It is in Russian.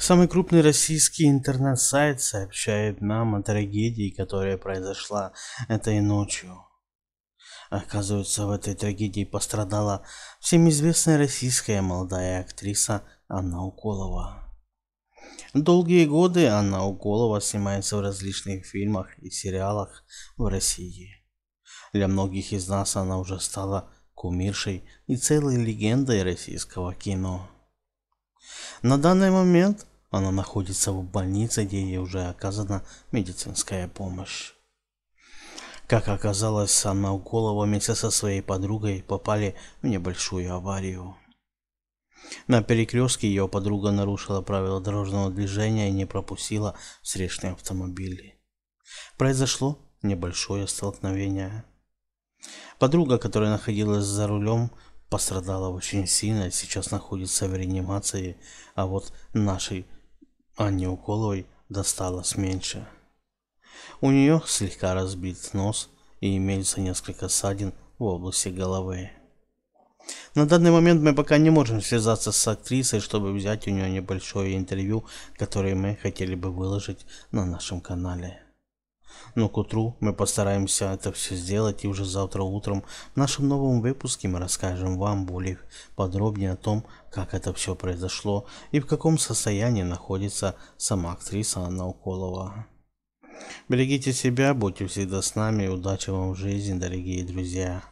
Самый крупный российский интернет-сайт сообщает нам о трагедии, которая произошла этой ночью. Оказывается, в этой трагедии пострадала всем известная российская молодая актриса Анна Уколова. Долгие годы Анна Уколова снимается в различных фильмах и сериалах в России. Для многих из нас она уже стала кумиршей и целой легендой российского кино. На данный момент она находится в больнице, где ей уже оказана медицинская помощь. Как оказалось, она у Уколова вместе со своей подругой попали в небольшую аварию. На перекрестке ее подруга нарушила правила дорожного движения и не пропустила встречные автомобили. Произошло небольшое столкновение. Подруга, которая находилась за рулем, пострадала очень сильно и сейчас находится в реанимации, а вот нашей Анне Уколовой досталось меньше. У нее слегка разбит нос и имеется несколько ссадин в области головы. На данный момент мы пока не можем связаться с актрисой, чтобы взять у нее небольшое интервью, которое мы хотели бы выложить на нашем канале. Но ну, к утру мы постараемся это все сделать, и уже завтра утром в нашем новом выпуске мы расскажем вам более подробнее о том, как это все произошло и в каком состоянии находится сама актриса Анна Уколова. Берегите себя, будьте всегда с нами, удачи вам в жизни, дорогие друзья!